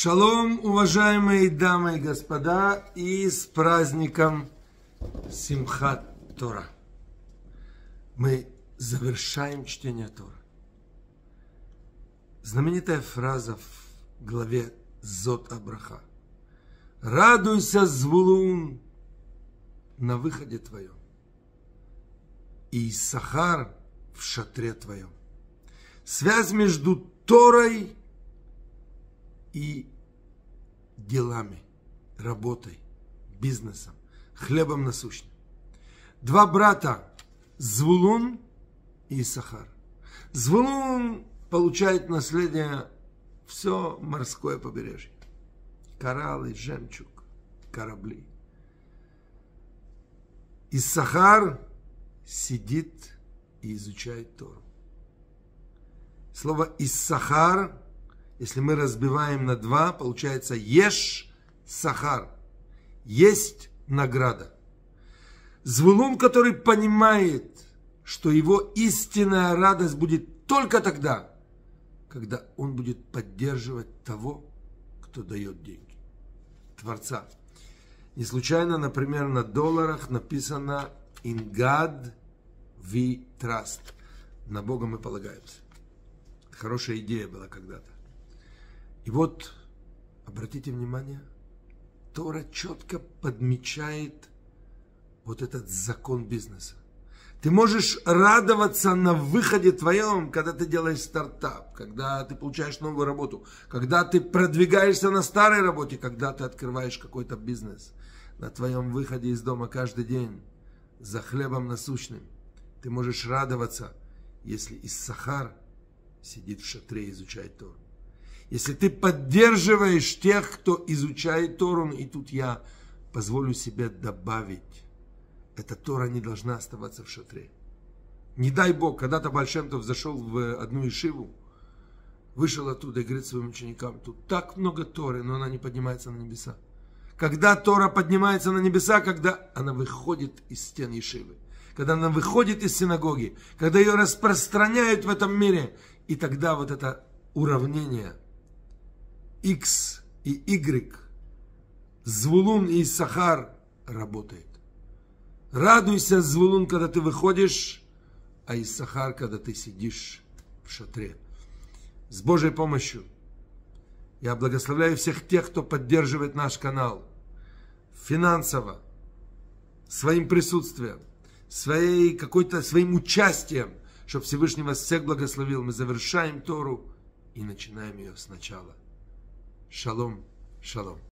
Шалом, уважаемые дамы и господа, и с праздником Симхат Тора. Мы завершаем чтение Тора. Знаменитая фраза в главе Зот Абраха. Радуйся, Звулун, на выходе твоем. И Сахар в шатре твоем. Связь между Торой и делами, работой, бизнесом, хлебом насущным. Два брата, Звулун и Сахар. Звулун получает наследие все морское побережье. Кораллы, жемчуг, корабли. И Сахар сидит и изучает Тору. Слово «Иссахар» Если мы разбиваем на два, получается еш сахар. Есть награда. Звулун, который понимает, что его истинная радость будет только тогда, когда он будет поддерживать того, кто дает деньги. Творца. Не случайно, например, на долларах написано «In God we trust». На Бога мы полагаемся. Хорошая идея была когда-то. И вот, обратите внимание, Тора четко подмечает вот этот закон бизнеса. Ты можешь радоваться на выходе твоем, когда ты делаешь стартап, когда ты получаешь новую работу, когда ты продвигаешься на старой работе, когда ты открываешь какой-то бизнес. На твоем выходе из дома каждый день за хлебом насущным. Ты можешь радоваться, если Иссахар сидит в шатре и изучает Тору если ты поддерживаешь тех, кто изучает Тору, и тут я позволю себе добавить, эта Тора не должна оставаться в шатре. Не дай Бог, когда-то Большемтов зашел в одну Ишиву, вышел оттуда и говорит своим ученикам, тут так много Торы, но она не поднимается на небеса. Когда Тора поднимается на небеса, когда она выходит из стен ишивы, когда она выходит из синагоги, когда ее распространяют в этом мире, и тогда вот это уравнение – X и Y, Звулун и Сахар работает. Радуйся, Звулун, когда ты выходишь, а из сахар, когда ты сидишь в шатре. С Божьей помощью я благословляю всех тех, кто поддерживает наш канал финансово, своим присутствием, своей какой-то своим участием, чтобы Всевышний вас всех благословил. Мы завершаем Тору и начинаем ее сначала. Shalom, shalom.